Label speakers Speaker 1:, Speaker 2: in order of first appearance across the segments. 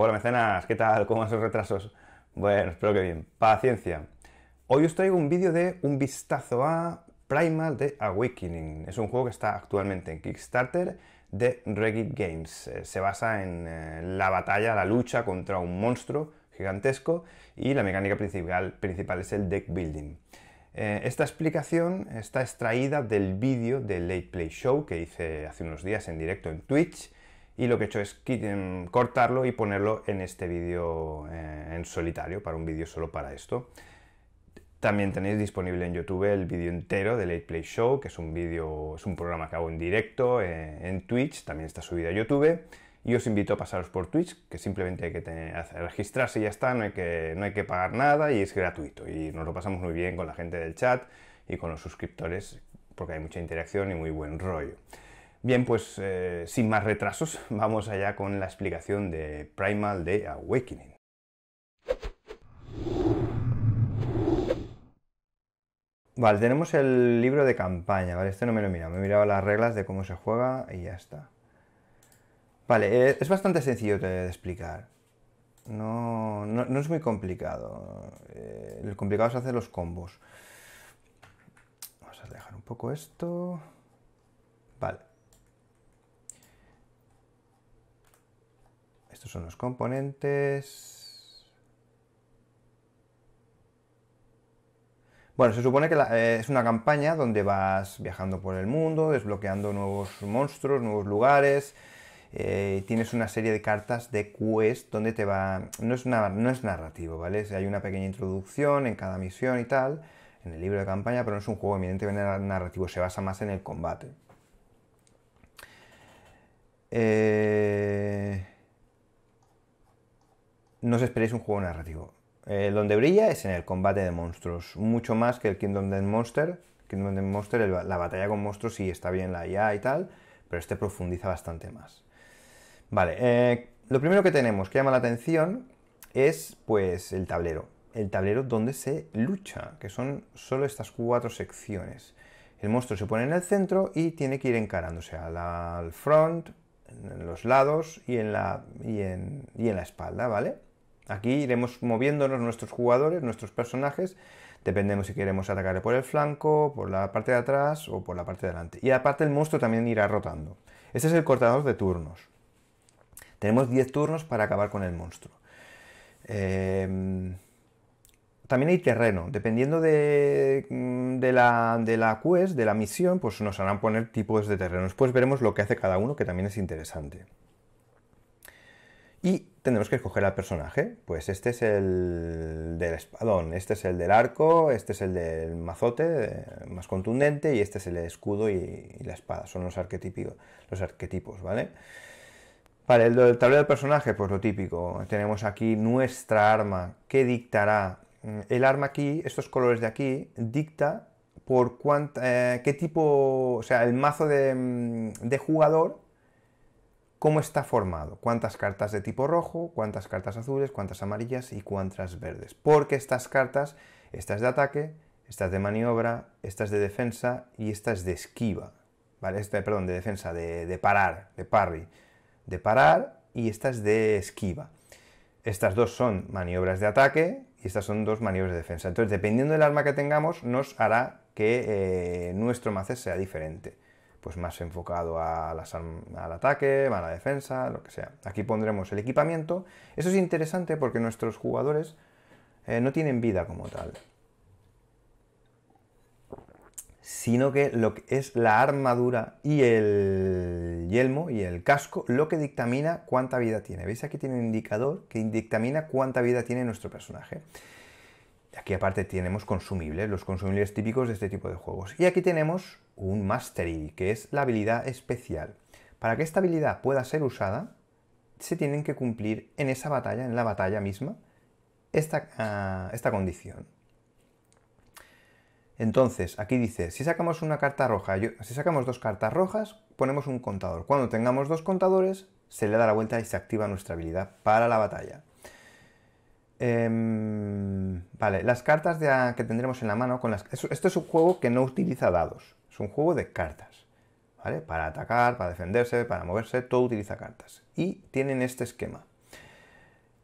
Speaker 1: Hola, mecenas, ¿qué tal? ¿Cómo van sus retrasos? Bueno, espero que bien. Paciencia. Hoy os traigo un vídeo de un vistazo a Primal de Awakening. Es un juego que está actualmente en Kickstarter de Reggae Games. Eh, se basa en eh, la batalla, la lucha contra un monstruo gigantesco y la mecánica principal, principal es el deck building. Eh, esta explicación está extraída del vídeo del Late Play Show que hice hace unos días en directo en Twitch y lo que he hecho es em, cortarlo y ponerlo en este vídeo eh, en solitario, para un vídeo solo para esto. También tenéis disponible en YouTube el vídeo entero de Late Play Show, que es un vídeo, es un programa que hago en directo eh, en Twitch, también está subido a YouTube. Y os invito a pasaros por Twitch, que simplemente hay que registrarse y ya está, que, no hay que pagar nada y es gratuito. Y nos lo pasamos muy bien con la gente del chat y con los suscriptores, porque hay mucha interacción y muy buen rollo. Bien, pues eh, sin más retrasos, vamos allá con la explicación de Primal de Awakening. Vale, tenemos el libro de campaña, ¿vale? Este no me lo he mirado, me he mirado las reglas de cómo se juega y ya está. Vale, eh, es bastante sencillo de explicar. No, es muy complicado. Eh, lo complicado es hacer los combos. Vamos a dejar un poco esto. Vale. Estos son los componentes. Bueno, se supone que eh, es una campaña donde vas viajando por el mundo, desbloqueando nuevos monstruos, nuevos lugares. Eh, tienes una serie de cartas de quest donde te va... No es, no es narrativo, ¿vale? Hay una pequeña introducción en cada misión y tal, en el libro de campaña, pero no es un juego eminentemente narrativo, se basa más en el combate. Eh no os esperéis un juego narrativo. donde brilla es en el combate de monstruos, mucho más que el Kingdom the Monster. Kingdom the Monster, la batalla con monstruos sí está bien la IA y tal, pero este profundiza bastante más. Vale, eh, lo primero que tenemos que llama la atención es pues el tablero. El tablero donde se lucha, que son solo estas cuatro secciones. El monstruo se pone en el centro y tiene que ir encarándose al front, en los lados y en la, y en la espalda, ¿vale? Aquí iremos moviéndonos nuestros jugadores, nuestros personajes, dependemos si queremos atacar por el flanco, por la parte de atrás o por la parte de delante. Y aparte el monstruo también irá rotando. Este es el cortador de turnos. Tenemos 10 turnos para acabar con el monstruo. Em, también hay terreno. Dependiendo de, mm, la, de quest, de la misión, pues nos harán poner tipos de terreno. Después pues veremos lo que hace cada uno, que también es interesante. Y tenemos que escoger al personaje. Pues este es el del espadón, este es el del arco, este es el del mazote eh, más contundente y este es el escudo y, la espada. Son los, los arquetipos, ¿vale? Para el, tablero del personaje, pues lo típico. Tenemos aquí nuestra arma que dictará. Mm, el arma aquí, estos colores de aquí, dicta por cuánta, eh, qué tipo, o sea, el mazo de mm, jugador cómo está formado, cuántas cartas de tipo rojo, cuántas cartas azules, cuántas amarillas y cuántas verdes. Porque estas cartas, estas de ataque, estas de maniobra, estas de defensa y estas de esquiva. ¿Vale? Este, perdón, de defensa, de, de parar, de parry. De parar y estas de esquiva. Estas dos son maniobras de ataque y estas son dos maniobras de defensa. Entonces, dependiendo del arma que tengamos, nos hará que eh, nuestro mace sea diferente. Pues, más enfocado a al ataque, a la defensa, lo que sea. Aquí pondremos el equipamiento. Eso es interesante porque nuestros jugadores eh, no tienen vida como tal, sino que lo que es la armadura y el yelmo y el casco lo que dictamina cuánta vida tiene. ¿Veis? Aquí tiene un indicador que dictamina cuánta vida tiene nuestro personaje. Aquí aparte tenemos consumibles, los consumibles típicos de este tipo de juegos. Y aquí tenemos un mastery, que es la habilidad especial. Para que esta habilidad pueda ser usada, se tienen que cumplir en esa batalla, en la batalla misma, esta, ah, esta condición. Entonces, aquí dice, si sacamos una carta roja, si sacamos dos cartas rojas, ponemos un contador. Cuando tengamos dos contadores, se le da la vuelta y se activa nuestra habilidad para la batalla. Em, vale, las cartas que tendremos en la mano con Esto es un juego que no utiliza dados. Es un juego de cartas, ¿vale? Para atacar, para defenderse, para moverse, todo utiliza cartas. Y tienen este esquema.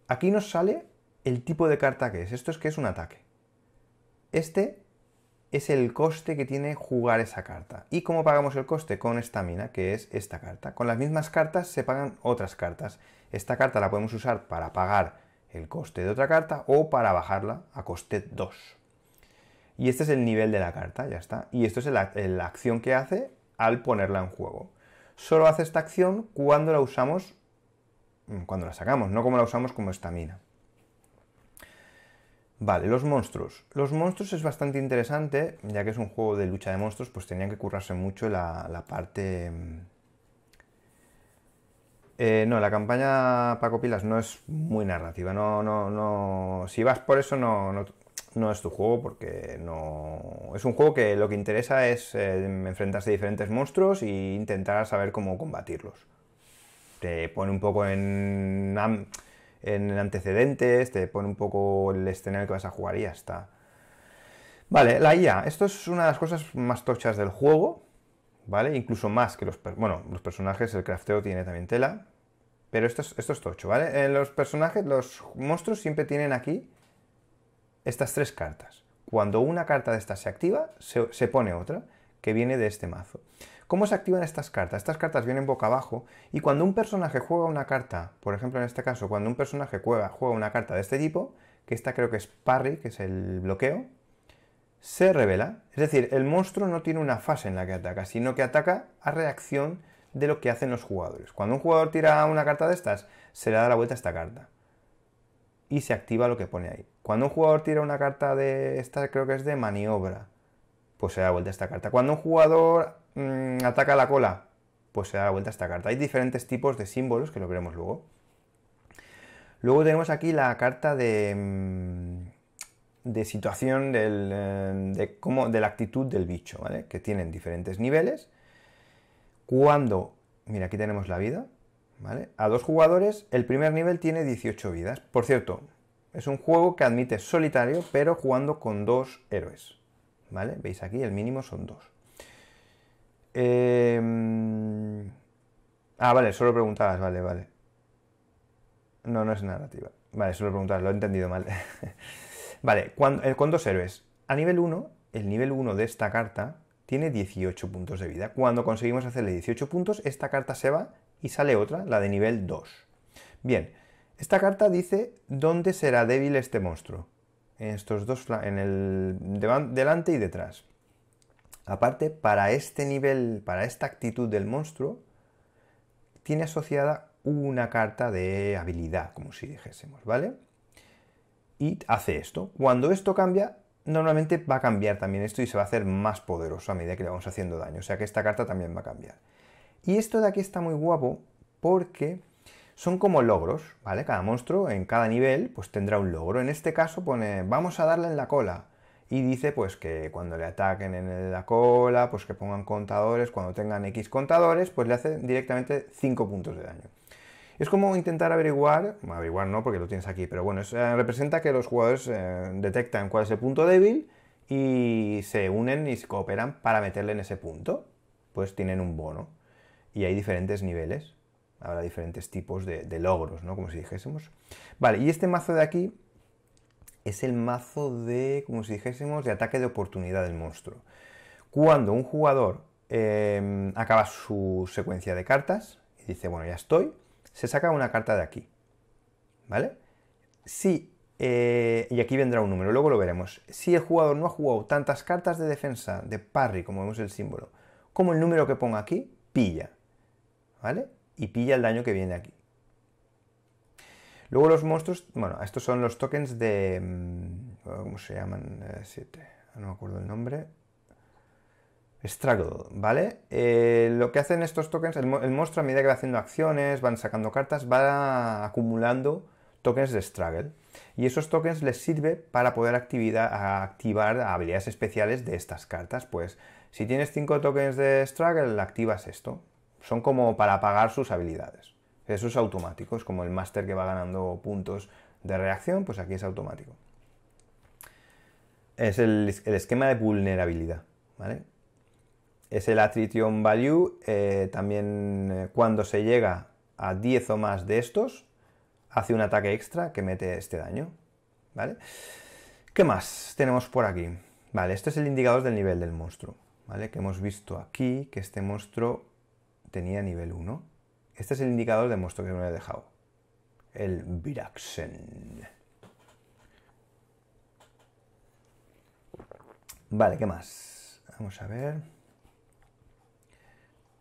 Speaker 1: Aquí nos sale el tipo de carta que es. Esto es que es un ataque. Este es el coste que tiene jugar esa carta. ¿Y cómo pagamos el coste? Con estamina, que es esta carta. Con las mismas cartas se pagan otras cartas. Esta carta la podemos usar para pagar el coste de otra carta o para bajarla a coste 2. Y este es el nivel de la carta, ya está. Y esto es la, acción que hace al ponerla en juego. Solo hace esta acción cuando la usamos, mm, cuando la sacamos, no como la usamos como estamina. Vale, los monstruos. Los monstruos es bastante interesante, ya que es un juego de lucha de monstruos, pues tenían que currarse mucho la, parte... Mm, eh, no, la campaña Paco Pilas no es muy narrativa, no, no, no... Si vas por eso no, no, no es tu juego porque no... Es un juego que lo que interesa es eh, enfrentarse a diferentes monstruos e intentar saber cómo combatirlos. Te pone un poco en, en antecedentes, te pone un poco el escenario que vas a jugar y ya está. Vale, la IA. Esto es una de las cosas más tochas del juego, ¿vale? Incluso más que los... Bueno, los personajes, el crafteo tiene también tela, pero esto es, esto es tocho, ¿vale? Eh, los personajes, los monstruos siempre tienen aquí estas tres cartas. Cuando una carta de estas se activa, se, pone otra que viene de este mazo. ¿Cómo se activan estas cartas? Estas cartas vienen boca abajo y cuando un personaje juega una carta, por ejemplo en este caso, cuando un personaje juega, juega una carta de este tipo, que esta creo que es parry, que es el bloqueo, se revela. Es decir, el monstruo no tiene una fase en la que ataca, sino que ataca a reacción de lo que hacen los jugadores. Cuando un jugador tira una carta de estas, se le da la vuelta a esta carta y se activa lo que pone ahí. Cuando un jugador tira una carta de esta, creo que es de maniobra, pues se da vuelta esta carta. Cuando un jugador mm, ataca la cola, pues se da vuelta esta carta. Hay diferentes tipos de símbolos que lo veremos luego. Luego tenemos aquí la carta de, mm, de situación eh, de, cómo, de la actitud del bicho, ¿vale? Que tienen diferentes niveles. Cuando, mira, aquí tenemos la vida, ¿vale? A dos jugadores, el primer nivel tiene 18 vidas. Por cierto, es un juego que admite solitario, pero jugando con dos héroes. ¿Vale? Veis aquí, el mínimo son dos. Em, ah, vale, solo preguntabas, vale, vale. No, no es narrativa. Vale, solo preguntabas, lo he entendido mal. vale, eh, con dos héroes. A nivel 1, el nivel 1 de esta carta tiene 18 puntos de vida. Cuando conseguimos hacerle 18 puntos, esta carta se va y sale otra, la de nivel 2. Bien, esta carta dice dónde será débil este monstruo. En estos dos, en el delante y detrás. Aparte, para este nivel, para esta actitud del monstruo, tiene asociada una carta de habilidad, como si dijésemos, ¿vale? Y hace esto. Cuando esto cambia, normalmente va a cambiar también esto y se va a hacer más poderoso a medida que le vamos haciendo daño. O sea que esta carta también va a cambiar. Y esto de aquí está muy guapo porque son como logros, ¿vale? Cada monstruo en cada nivel pues tendrá un logro. En este caso pone vamos a darle en la cola y dice pues que cuando le ataquen en la cola, pues que pongan contadores, cuando tengan X contadores, pues le hace directamente 5 puntos de daño. Es como intentar averiguar, averiguar no porque lo tienes aquí, pero bueno, eh, representa que los jugadores eh, detectan cuál es el punto débil y se unen y se cooperan para meterle en ese punto, pues tienen un bono. Y hay diferentes niveles habrá diferentes tipos de, logros, ¿no? Como si dijésemos. Vale, y este mazo de aquí es el mazo de, como si dijésemos, de ataque de oportunidad del monstruo. Cuando un jugador em, acaba su secuencia de cartas y dice, bueno, ya estoy, se saca una carta de aquí. ¿Vale? Si, eh, y aquí vendrá un número, luego lo veremos. Si el jugador no ha jugado tantas cartas de defensa, de parry, como vemos el símbolo, como el número que ponga aquí, pilla. ¿Vale? y pilla el daño que viene aquí. Luego los monstruos, bueno, estos son los tokens de... Mm, oh, ¿Cómo se llaman? 7, eh, ah, no me acuerdo el nombre. Struggle, ¿vale? Eh, lo que hacen estos tokens, el, monstruo a medida que va haciendo acciones, van sacando cartas, va acumulando tokens de Struggle. Y esos tokens les sirve para poder activar habilidades especiales de estas cartas. Pues si tienes 5 tokens de Struggle, activas esto son como para apagar sus habilidades. Esos es automático, como el máster que va ganando puntos de reacción, pues aquí es automático. Es el, esquema de vulnerabilidad, Es el attrition value, eh, también eh, cuando se llega a 10 o más de estos, hace un ataque extra que mete este daño, ¿vale? ¿Qué más tenemos por aquí? Vale, este es el indicador del nivel del monstruo, ¿vale? Que hemos visto aquí que este monstruo tenía nivel 1. Este es el indicador de monstruo que me he dejado. El Viraxen. Vale, ¿qué más? Vamos a ver.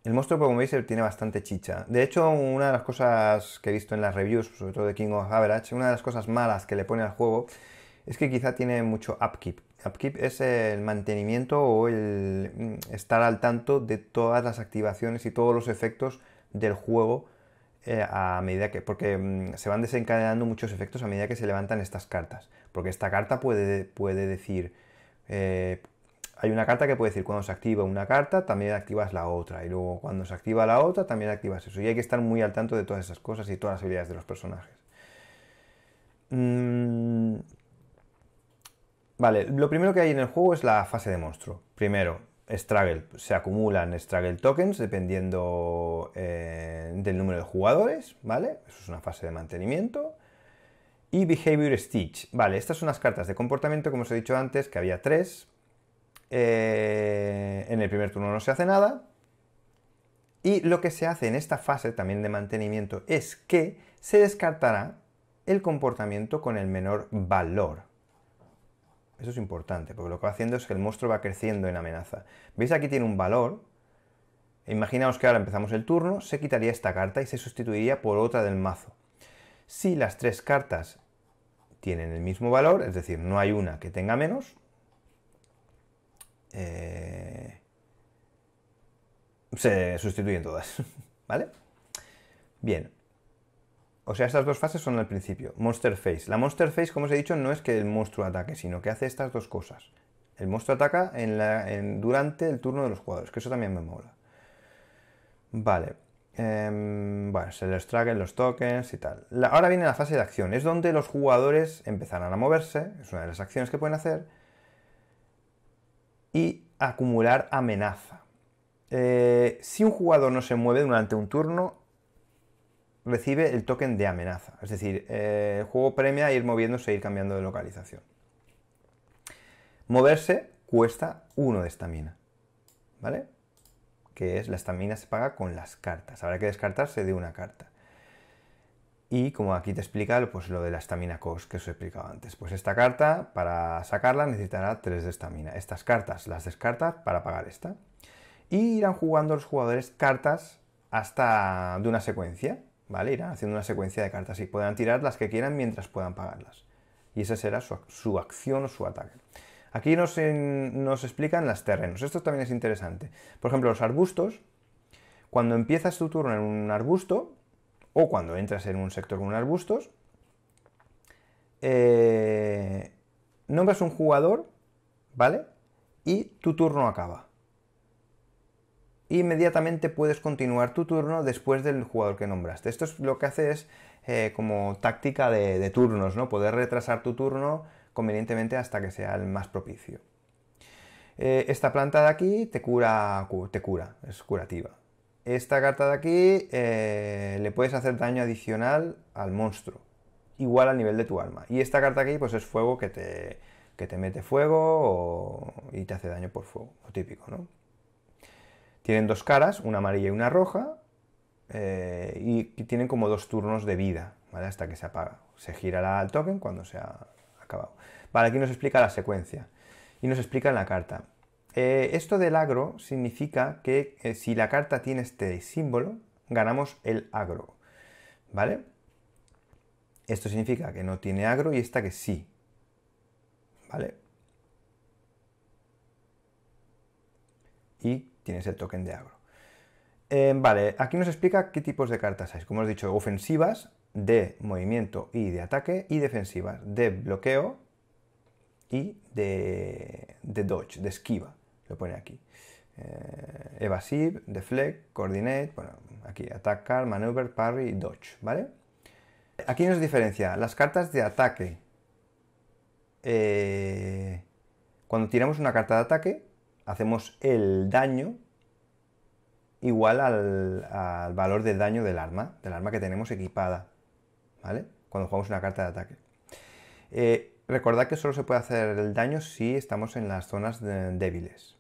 Speaker 1: El monstruo, como veis, tiene bastante chicha. De hecho, una de las cosas que he visto en las reviews, sobre todo de King of Average, una de las cosas malas que le pone al juego es que quizá tiene mucho upkeep. Upkeep es el mantenimiento o el mm, estar al tanto de todas las activaciones y todos los efectos del juego eh, a medida que. porque mm, se van desencadenando muchos efectos a medida que se levantan estas cartas. Porque esta carta puede, puede decir. Eh, hay una carta que puede decir cuando se activa una carta también activas la otra y luego cuando se activa la otra también activas eso y hay que estar muy al tanto de todas esas cosas y todas las habilidades de los personajes. Mm, Vale, lo primero que hay en el juego es la fase de monstruo. Primero, Struggle. Se acumulan Struggle tokens dependiendo eh, del número de jugadores, ¿vale? Eso es una fase de mantenimiento. Y Behavior Stitch. Vale, estas son las cartas de comportamiento, como os he dicho antes, que había tres. Eh, en el primer turno no se hace nada. Y lo que se hace en esta fase también de mantenimiento es que se descartará el comportamiento con el menor valor. Eso es importante, porque lo que va haciendo es que el monstruo va creciendo en amenaza. ¿Veis? Aquí tiene un valor. Imaginaos que ahora empezamos el turno, se quitaría esta carta y se sustituiría por otra del mazo. Si las tres cartas tienen el mismo valor, es decir, no hay una que tenga menos, eh, se sustituyen todas, ¿vale? Bien, o sea, estas dos fases son al principio. Monster Face. La Monster Face, como os he dicho, no es que el monstruo ataque, sino que hace estas dos cosas. El monstruo ataca en durante el turno de los jugadores, que eso también me mola. Vale. Em, bueno, se les traguen los tokens y tal. ahora viene la fase de acción. Es donde los jugadores empezarán a moverse. Es una de las acciones que pueden hacer. Y acumular amenaza. Eh, si un jugador no se mueve durante un turno, recibe el token de amenaza. Es decir, eh, el juego premia ir moviéndose e ir cambiando de localización. Moverse cuesta uno de estamina. ¿Vale? Que es la estamina se paga con las cartas. Habrá que descartarse de una carta. Y como aquí te explica pues, lo de la estamina cost que os he explicado antes. Pues esta carta, para sacarla, necesitará tres de estamina. Estas cartas las descartas para pagar esta. Y irán jugando los jugadores cartas hasta de una secuencia Irán haciendo una secuencia de cartas y puedan tirar las que quieran mientras puedan pagarlas. Y esa será su, acción o su ataque. Aquí nos, explican las terrenos. Esto también es interesante. Por ejemplo, los arbustos. Cuando empiezas tu turno en un arbusto, o cuando entras en un sector con arbustos, eh, nombras un jugador, ¿vale? Y tu turno acaba inmediatamente puedes continuar tu turno después del jugador que nombraste. Esto es lo que hace es eh, como táctica de, turnos, ¿no? Poder retrasar tu turno convenientemente hasta que sea el más propicio. Eh, esta planta de aquí te cura, te cura, es curativa. Esta carta de aquí eh, le puedes hacer daño adicional al monstruo, igual al nivel de tu alma. Y esta carta aquí pues es fuego que te, te mete fuego y te hace daño por fuego, lo típico, ¿no? Tienen dos caras, una amarilla y una roja, eh, y tienen como dos turnos de vida, ¿vale? Hasta que se apaga. Se girará el token cuando se ha acabado. Vale, aquí nos explica la secuencia y nos explica la carta. Eh, esto del agro significa que eh, si la carta tiene este símbolo, ganamos el agro, ¿vale? Esto significa que no tiene agro y esta que sí, ¿vale? Y tienes el token de agro. Eh, vale, aquí nos explica qué tipos de cartas hay. Como os he dicho, ofensivas de movimiento y de ataque y defensivas de bloqueo y de, dodge, de esquiva. Lo pone aquí. Eh, evasive, deflect, coordinate, bueno, aquí atacar, maneuver, parry y dodge, ¿vale? Aquí nos diferencia las cartas de ataque. Eh, cuando tiramos una carta de ataque, hacemos el daño igual al, valor de daño del arma, del arma que tenemos equipada, ¿vale? Cuando jugamos una carta de ataque. Eh, recordad que solo se puede hacer el daño si estamos en las zonas débiles.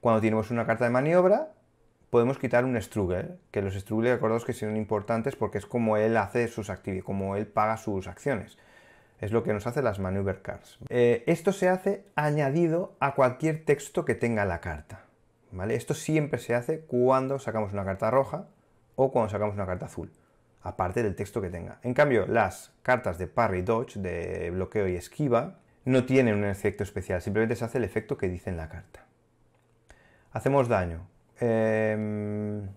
Speaker 1: Cuando tenemos una carta de maniobra, podemos quitar un Struggle, que los Struggle recordad que son importantes porque es como él hace sus actividades, como él paga sus acciones. Es lo que nos hace las maneuver cards. Eh, esto se hace añadido a cualquier texto que tenga la carta. ¿vale? Esto siempre se hace cuando sacamos una carta roja o cuando sacamos una carta azul, aparte del texto que tenga. En cambio, las cartas de parry dodge, de bloqueo y esquiva, no tienen un efecto especial, simplemente se hace el efecto que dice en la carta. Hacemos daño. Em,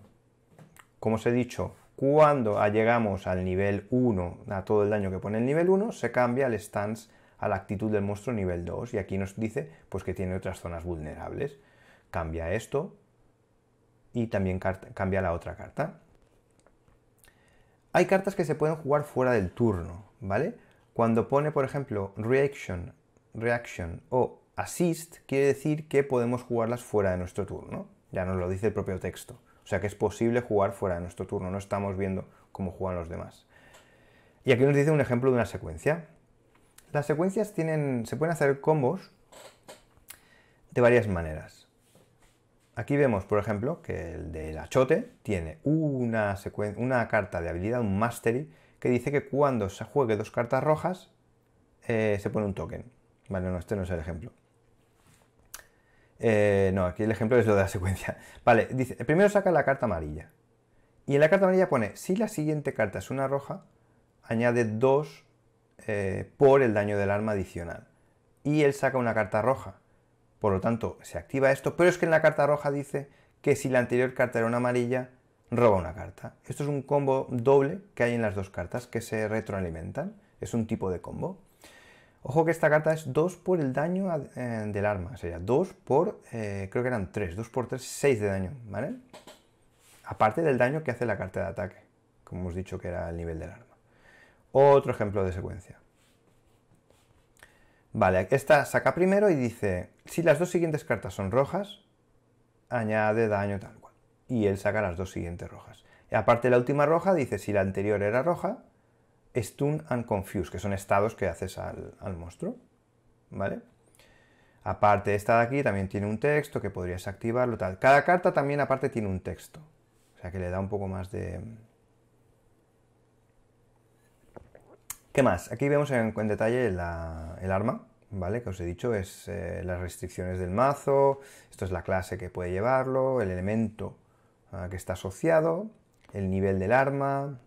Speaker 1: como os he dicho, cuando ah, llegamos al nivel 1, a todo el daño que pone el nivel 1, se cambia el stance a la actitud del monstruo nivel 2 y aquí nos dice pues que tiene otras zonas vulnerables. Cambia esto y también cambia la otra carta. Hay cartas que se pueden jugar fuera del turno, ¿vale? Cuando pone, por ejemplo, reaction, reaction o assist, quiere decir que podemos jugarlas fuera de nuestro turno. Ya nos lo dice el propio texto. O sea que es posible jugar fuera de nuestro turno, no estamos viendo cómo juegan los demás. Y aquí nos dice un ejemplo de una secuencia. Las secuencias se pueden hacer combos de varias maneras. Aquí vemos, por ejemplo, que el del achote tiene una, carta de habilidad, un mastery, que dice que cuando se juegue dos cartas rojas eh, se pone un token. Vale, no, este no es el ejemplo. Eh, no, aquí el ejemplo es lo de la secuencia. Vale, dice, primero saca la carta amarilla. Y en la carta amarilla pone, si la siguiente carta es una roja, añade dos eh, por el daño del arma adicional. Y él saca una carta roja. Por lo tanto, se activa esto, pero es que en la carta roja dice que si la anterior carta era una amarilla, roba una carta. Esto es un combo doble que hay en las dos cartas que se retroalimentan. Es un tipo de combo. Ojo que esta carta es 2 por el daño eh, del arma, sería 2 por, eh, creo que eran 3, 2 por 3, 6 de daño, ¿vale? Aparte del daño que hace la carta de ataque, como hemos dicho que era el nivel del arma. Otro ejemplo de secuencia. Vale, esta saca primero y dice, si las dos siguientes cartas son rojas, añade daño tal cual. Y él saca las dos siguientes rojas. Y aparte la última roja dice, si la anterior era roja, Stun and Confuse, que son estados que haces al, monstruo. ¿Vale? Aparte, esta de aquí también tiene un texto que podrías activarlo, tal. Cada carta también, aparte, tiene un texto. O sea que le da un poco más de. ¿Qué más? Aquí vemos en, detalle el arma, ¿vale? Que os he dicho, es eh, las restricciones del mazo, esto es la clase que puede llevarlo, el elemento ah, que está asociado, el nivel del arma,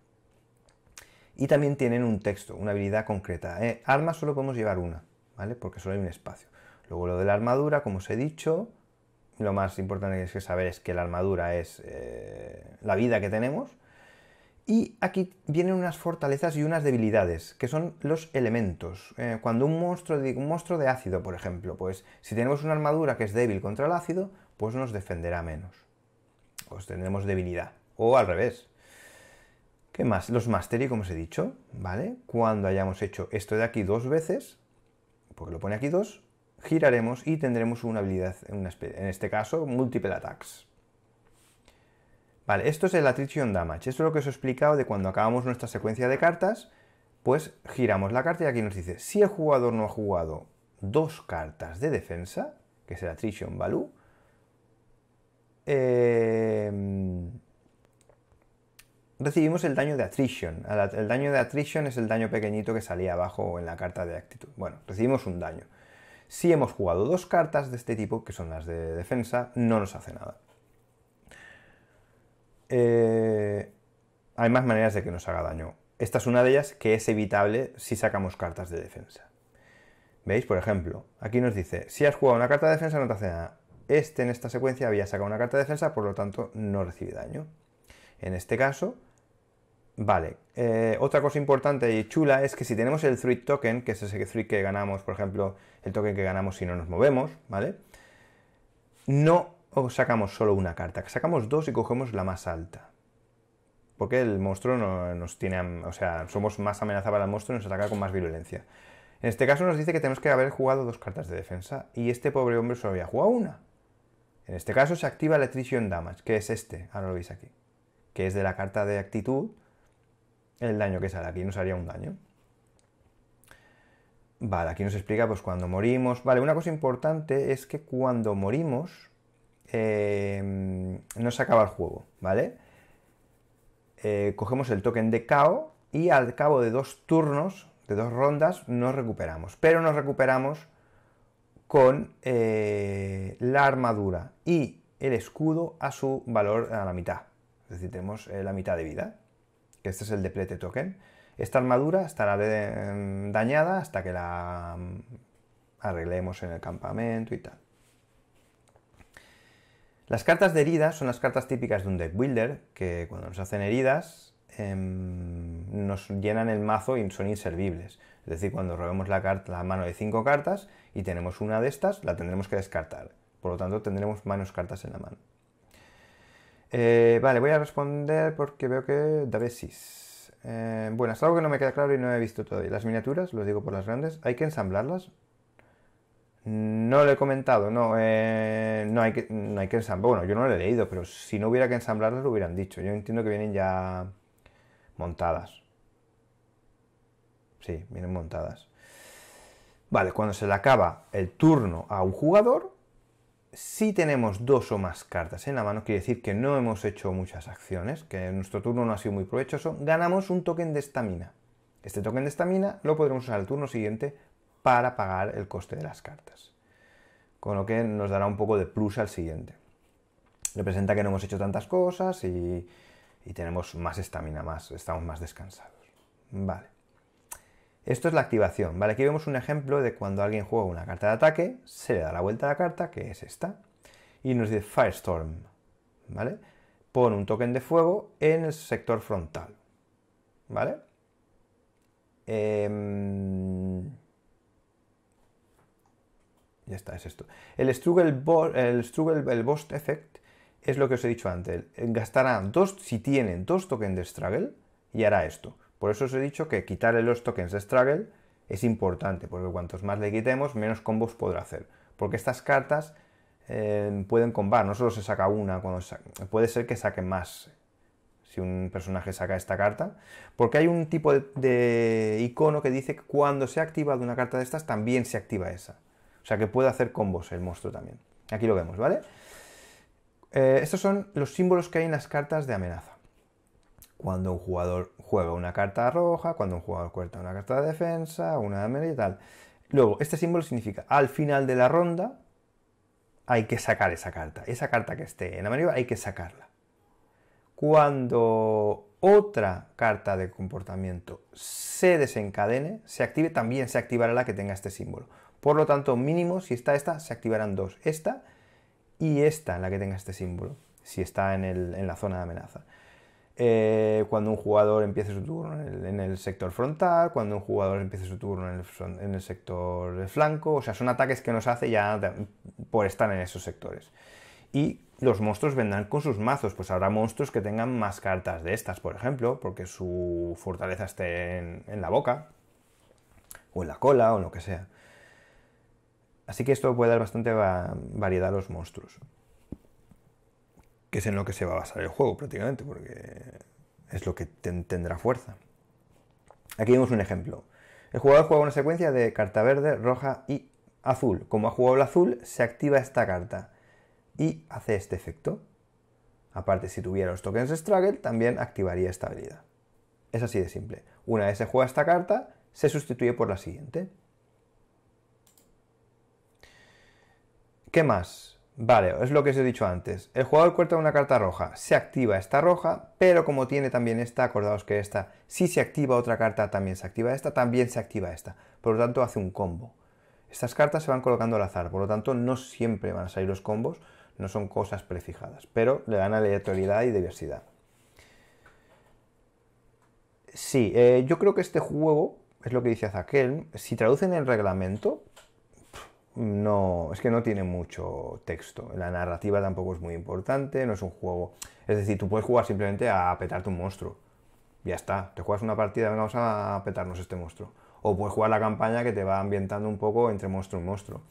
Speaker 1: y también tienen un texto, una habilidad concreta. Eh, Armas solo podemos llevar una, ¿vale? Porque solo hay un espacio. Luego lo de la armadura, como os he dicho, lo más importante que es que saber es que la armadura es eh, la vida que tenemos. Y aquí vienen unas fortalezas y unas debilidades, que son los elementos. Eh, cuando un monstruo, de, un monstruo de ácido, por ejemplo, pues si tenemos una armadura que es débil contra el ácido, pues nos defenderá menos. Pues tendremos debilidad. O al revés, ¿Qué más? Los mastery, como os he dicho, ¿vale? Cuando hayamos hecho esto de aquí dos veces, porque lo pone aquí dos, giraremos y tendremos una habilidad, en este caso, multiple attacks. Vale, esto es el attrition damage. Esto es lo que os he explicado de cuando acabamos nuestra secuencia de cartas, pues giramos la carta y aquí nos dice, si el jugador no ha jugado dos cartas de defensa, que es el attrition value, eh, recibimos el daño de attrition. El daño de attrition es el daño pequeñito que salía abajo en la carta de actitud. Bueno, recibimos un daño. Si hemos jugado dos cartas de este tipo, que son las de defensa, no nos hace nada. Eh, hay más maneras de que nos haga daño. Esta es una de ellas que es evitable si sacamos cartas de defensa. ¿Veis? Por ejemplo, aquí nos dice, si has jugado una carta de defensa no te hace nada. Este en esta secuencia había sacado una carta de defensa, por lo tanto no recibe daño. En este caso, Vale, eh, otra cosa importante y chula es que si tenemos el Threat token, que es ese thread que ganamos, por ejemplo, el token que ganamos si no nos movemos, ¿vale? No sacamos solo una carta, sacamos dos y cogemos la más alta. Porque el monstruo nos tiene, o sea, somos más amenazados al monstruo y nos ataca con más violencia En este caso nos dice que tenemos que haber jugado dos cartas de defensa y este pobre hombre solo había jugado una. En este caso se activa el Attrition Damage, que es este, ahora lo veis aquí, que es de la carta de actitud el daño que sale aquí, nos haría un daño. Vale, aquí nos explica pues cuando morimos. Vale, una cosa importante es que cuando morimos em, no se acaba el juego, ¿vale? Eh, cogemos el token de KO y al cabo de dos turnos, de dos rondas, nos recuperamos. Pero nos recuperamos con eh, la armadura y el escudo a su valor a la mitad. Es decir, tenemos eh, la mitad de vida este es el deplete token. Esta armadura estará em, dañada hasta que la em, arreglemos en el campamento y tal. Las cartas de heridas son las cartas típicas de un deck builder, que cuando nos hacen heridas em, nos llenan el mazo y son inservibles. Es decir, cuando robemos la, carta, la mano de 5 cartas y tenemos una de estas, la tendremos que descartar. Por lo tanto, tendremos menos cartas en la mano. Eh, vale, voy a responder porque veo que Davesis. Eh, bueno, es algo que no me queda claro y no he visto todavía. Las miniaturas, lo digo por las grandes, ¿hay que ensamblarlas? No lo he comentado, no, eh, no, hay que, no hay que ensamblar. Bueno, yo no lo he leído, pero si no hubiera que ensamblarlas lo hubieran dicho. Yo entiendo que vienen ya montadas. Sí, vienen montadas. Vale, cuando se le acaba el turno a un jugador, si tenemos dos o más cartas en la mano, quiere decir que no hemos hecho muchas acciones, que nuestro turno no ha sido muy provechoso, ganamos un token de estamina. Este token de estamina lo podremos usar al turno siguiente para pagar el coste de las cartas. Con lo que nos dará un poco de plus al siguiente. Representa que no hemos hecho tantas cosas y, y tenemos más estamina, más, estamos más descansados. Vale. Esto es la activación, ¿vale? Aquí vemos un ejemplo de cuando alguien juega una carta de ataque, se le da la vuelta a la carta, que es esta, y nos dice Firestorm, ¿vale? Pon un token de fuego en el sector frontal, ¿vale? Em, ya está, es esto. El Struggle, el Effect es lo que os he dicho antes. Gastará dos, si tienen dos tokens de Struggle, y hará esto. Por eso os he dicho que quitarle los tokens de Struggle es importante, porque cuantos más le quitemos, menos combos podrá hacer. Porque estas cartas eh, pueden combar, no solo se saca una, cuando puede ser que saque más si un personaje saca esta carta, porque hay un tipo de, icono que dice que cuando se ha activado una carta de estas, también se activa esa. O sea que puede hacer combos el monstruo también. Aquí lo vemos, ¿vale? Eh, estos son los símbolos que hay en las cartas de amenaza. Cuando un jugador juega una carta roja, cuando un jugador corta una carta de defensa, una de y tal. Luego, este símbolo significa al final de la ronda hay que sacar esa carta. Esa carta que esté en amarillo hay que sacarla. Cuando otra carta de comportamiento se desencadene, se active, también se activará la que tenga este símbolo. Por lo tanto, mínimo, si está esta, se activarán dos. Esta y esta, en la que tenga este símbolo, si está en la zona de amenaza. Eh, cuando un jugador empiece su turno en el, sector frontal, cuando un jugador empiece su turno en el, sector flanco, o sea, son ataques que nos hace ya por estar en esos sectores. Y los monstruos vendrán con sus mazos, pues habrá monstruos que tengan más cartas de estas, por ejemplo, porque su fortaleza esté en, la boca, o en la cola, o lo que sea. Así que esto puede dar bastante variedad a los monstruos que es en lo que se va a basar el juego prácticamente, porque es lo que tendrá fuerza. Aquí vemos un ejemplo. El jugador juega una secuencia de carta verde, roja y azul. Como ha jugado el azul, se activa esta carta y hace este efecto. Aparte, si tuviera los tokens Struggle, también activaría esta habilidad. Es así de simple. Una vez se juega esta carta, se sustituye por la siguiente. ¿Qué más? Vale, es lo que os he dicho antes. El jugador corta una carta roja, se activa esta roja, pero como tiene también esta, acordaos que esta, si se activa otra carta, también se activa esta, también se activa esta. Por lo tanto, hace un combo. Estas cartas se van colocando al azar, por lo tanto, no siempre van a salir los combos, no son cosas prefijadas, pero le dan aleatoriedad y diversidad. Sí, eh, yo creo que este juego, es lo que dice Zakel, si traducen el reglamento, no, es que no tiene mucho texto. La narrativa tampoco es muy importante, no es un juego. Es decir, tú puedes jugar simplemente a petarte un monstruo. Ya está, te juegas una partida, venga, vamos a petarnos este monstruo. O puedes jugar la campaña que te va ambientando un poco entre monstruo y monstruo.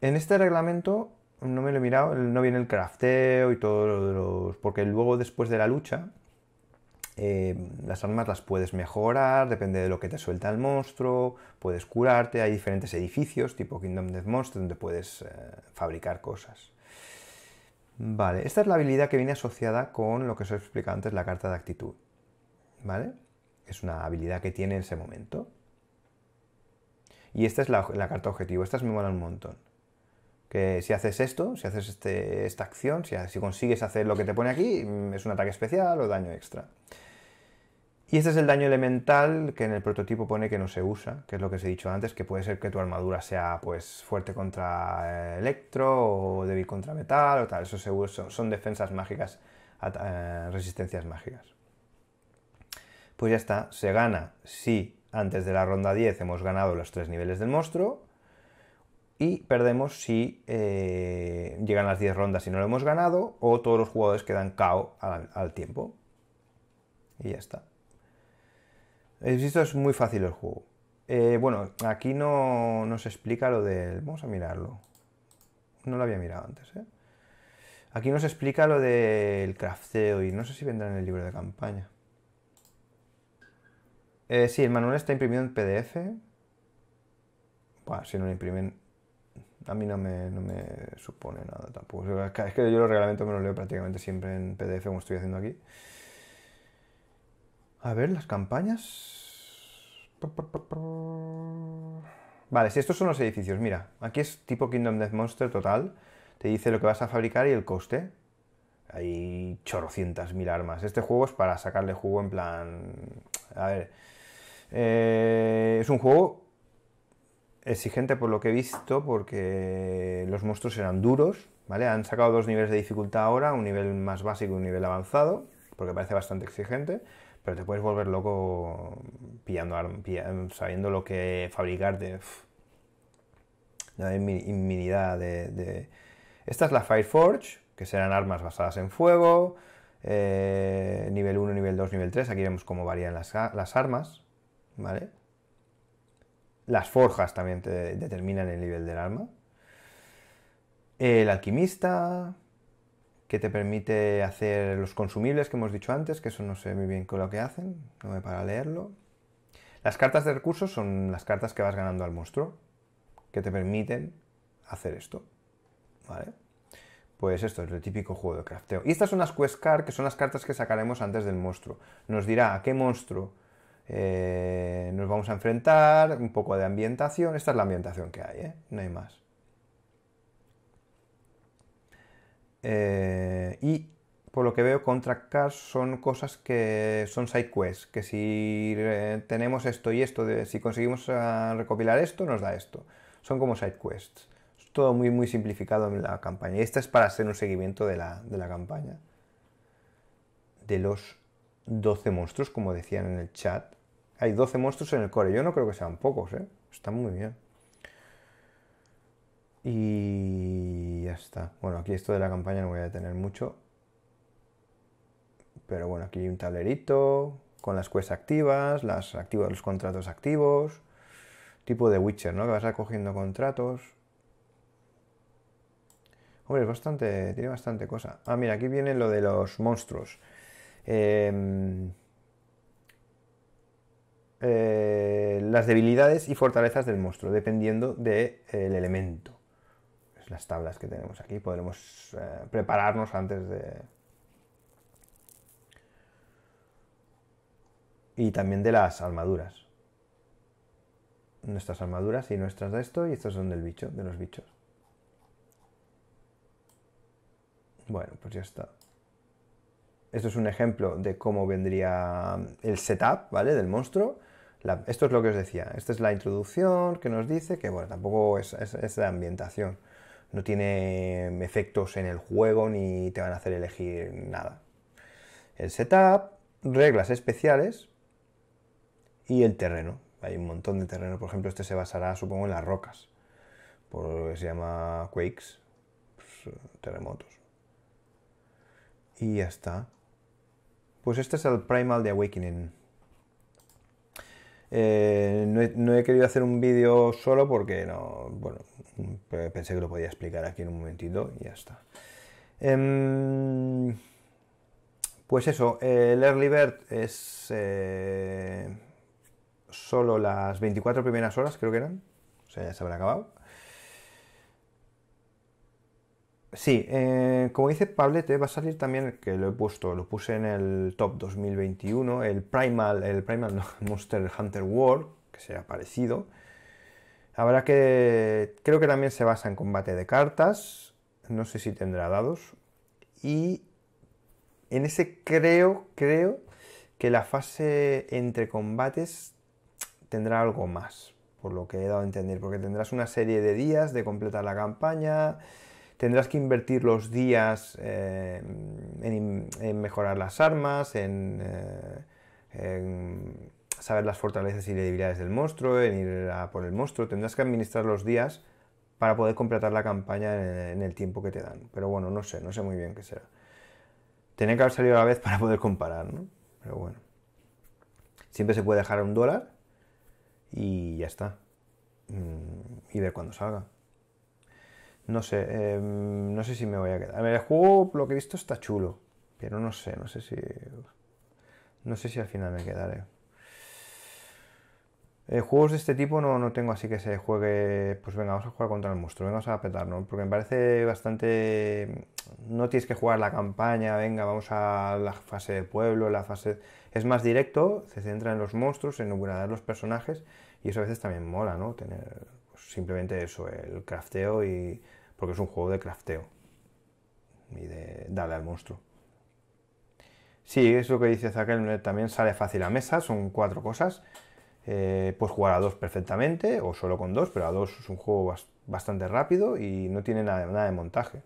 Speaker 1: En este reglamento, no me lo he mirado, no viene el crafteo y todos los. Porque luego, después de la lucha, eh, las armas las puedes mejorar, depende de lo que te suelta el monstruo, puedes curarte, hay diferentes edificios tipo Kingdom of Monster donde puedes eh, fabricar cosas. Vale, esta es la habilidad que viene asociada con lo que os he explicado antes, la carta de actitud. ¿Vale? Es una habilidad que tiene en ese momento. Y esta es la, carta objetivo, esta me molan un montón. Que si haces esto, si haces este, esta acción, si consigues hacer lo que te pone aquí, mm, es un ataque especial o daño extra. Y este es el daño elemental que en el prototipo pone que no se usa, que es lo que os he dicho antes, que puede ser que tu armadura sea pues fuerte contra eh, electro o débil contra metal o tal, eso seguro son, defensas mágicas, eh, resistencias mágicas. Pues ya está, se gana si antes de la ronda 10 hemos ganado los tres niveles del monstruo y perdemos si eh, llegan las 10 rondas y no lo hemos ganado o todos los jugadores quedan KO al tiempo. Y ya está. Esto es muy fácil el juego. Eh, bueno, aquí no nos explica lo del... Vamos a mirarlo. No lo había mirado antes, ¿eh? Aquí nos explica lo del crafteo y no sé si vendrá en el libro de campaña. Eh, sí, el manual está imprimido en PDF. Bueno, si no lo imprimen, a mí no me, no me supone nada tampoco. Es que yo los reglamentos me los leo prácticamente siempre en PDF como estoy haciendo aquí. A ver, las campañas. Vale, si estos son los edificios, mira, aquí es tipo Kingdom Death Monster total. Te dice lo que vas a fabricar y el coste. Hay chorrocientas mil armas. Este juego es para sacarle jugo en plan. A ver. Eh, es un juego exigente por lo que he visto, porque los monstruos eran duros, ¿vale? Han sacado dos niveles de dificultad ahora, un nivel más básico y un nivel avanzado, porque parece bastante exigente pero te puedes volver loco sabiendo lo que fabricar de... La inminidad de, Esta es la Fireforge, que serán armas basadas en fuego, eh, nivel 1, nivel 2, nivel 3. Aquí vemos cómo varían las, armas, ¿vale? Las forjas también te determinan el nivel del arma. El alquimista, que te permite hacer los consumibles que hemos dicho antes, que eso no sé muy bien con lo que hacen, no me para leerlo. Las cartas de recursos son las cartas que vas ganando al monstruo, que te permiten hacer esto. ¿Vale? Pues esto es el típico juego de crafteo. Y estas son las quest cards, que son las cartas que sacaremos antes del monstruo. Nos dirá a qué monstruo eh, nos vamos a enfrentar, un poco de ambientación. Esta es la ambientación que hay, ¿eh? no hay más. Eh, y por lo que veo, contract cars son cosas que son side quests, que si eh, tenemos esto y esto, de, si conseguimos ah, recopilar esto, nos da esto. Son como side quests. Es todo muy, muy simplificado en la campaña. Y esta es para hacer un seguimiento de la, campaña. De los 12 monstruos, como decían en el chat. Hay 12 monstruos en el core. Yo no creo que sean pocos, ¿eh? Están muy bien. Y ya está. Bueno, aquí esto de la campaña no voy a detener mucho. Pero bueno, aquí hay un tablerito con las quests activas, las activas, los contratos activos. Tipo de Witcher, ¿no? Que vas recogiendo contratos. Hombre, es bastante. Tiene bastante cosa. Ah, mira, aquí viene lo de los monstruos. Em, eh, las debilidades y fortalezas del monstruo, dependiendo del elemento las tablas que tenemos aquí. Podremos eh, prepararnos antes de... Y también de las armaduras. Nuestras armaduras y nuestras de esto, y estos son del bicho, de los bichos. Bueno, pues ya está. Esto es un ejemplo de cómo vendría el setup, ¿vale? Del monstruo. esto es lo que os decía, esta es la introducción que nos dice que, bueno, tampoco es, es, es la ambientación no tiene efectos en el juego ni te van a hacer elegir nada. El setup, reglas especiales y el terreno. Hay un montón de terreno, por ejemplo, este se basará, supongo, en las rocas, por lo que se llama quakes, pues, terremotos. Y ya está. Pues este es el Primal de Awakening. Eh, no, he, querido hacer un vídeo solo porque no, bueno, pensé que lo podía explicar aquí en un momentito y ya está. Em, pues eso, el Early Bird es eh, solo las 24 primeras horas, creo que eran, o sea, ya se habrá acabado. Sí, eh, como dice Pablete, va a salir también, que lo he puesto, lo puse en el top 2021, el Primal, el Monster Hunter World, que se ha parecido. Habrá que. Creo que también se basa en combate de cartas. No sé si tendrá dados. Y en ese creo, creo que la fase entre combates tendrá algo más, por lo que he dado a entender, porque tendrás una serie de días de completar la campaña, tendrás que invertir los días eh, en, mejorar las armas, eh, en, saber las fortalezas y debilidades del monstruo, en ir a por el monstruo, tendrás que administrar los días para poder completar la campaña en, el tiempo que te dan. Pero bueno, no sé, no sé muy bien qué será. Tendría que haber salido a la vez para poder comparar, ¿no? Pero bueno. Siempre se puede dejar un dólar y ya está. Mm, y ver cuándo salga. No sé, em, no sé si me voy a quedar. ver, el juego, lo que he visto, está chulo. Pero no sé, no sé si. No sé si al final me quedaré. Eh, juegos de este tipo no, tengo así que se juegue, pues venga, vamos a jugar contra el monstruo, venga, vamos a petar, ¿no? Porque me parece bastante... No tienes que jugar la campaña, venga, vamos a la fase de pueblo, la fase... Es más directo, se centra en los monstruos, en de los personajes, y eso a veces también mola, ¿no? Tener pues, simplemente eso, el crafteo y porque es un juego de crafteo y de darle al monstruo. Sí, es lo que dice Zakel, eh, también sale fácil a mesa, son cuatro cosas. Eh, puedes jugar a dos perfectamente, o solo con dos, pero a dos es un juego bastante rápido y no tiene nada, de montaje.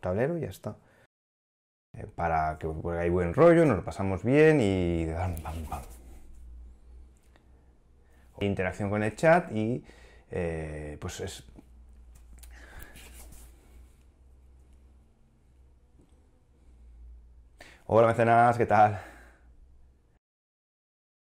Speaker 1: tablero y ya está. Eh, para que hay buen rollo, nos lo pasamos bien y. Bam, bam, bam. Interacción con el chat y eh, pues es Hola mecenas, ¿qué tal?